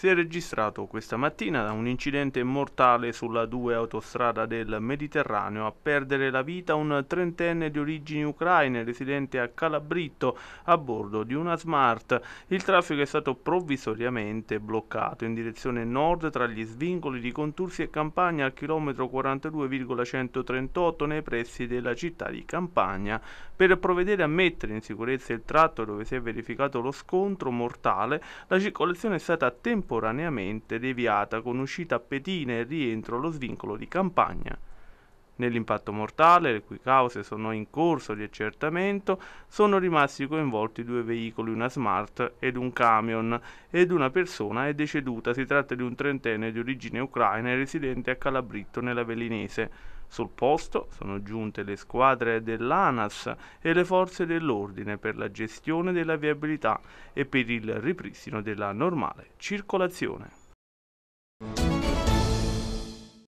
si è registrato questa mattina un incidente mortale sulla 2 autostrada del Mediterraneo a perdere la vita un trentenne di origini ucraine residente a Calabritto a bordo di una Smart. Il traffico è stato provvisoriamente bloccato in direzione nord tra gli svincoli di Contursi e Campagna al chilometro 42,138 nei pressi della città di Campagna per provvedere a mettere in sicurezza il tratto dove si è verificato lo scontro mortale. La circolazione è stata temporanea temporaneamente deviata con uscita a Petina e rientro allo svincolo di Campagna Nell'impatto mortale, le cui cause sono in corso di accertamento, sono rimasti coinvolti due veicoli, una Smart ed un camion, ed una persona è deceduta. Si tratta di un trentenne di origine ucraina residente a Calabritto nella Velinese. Sul posto sono giunte le squadre dell'ANAS e le forze dell'ordine per la gestione della viabilità e per il ripristino della normale circolazione.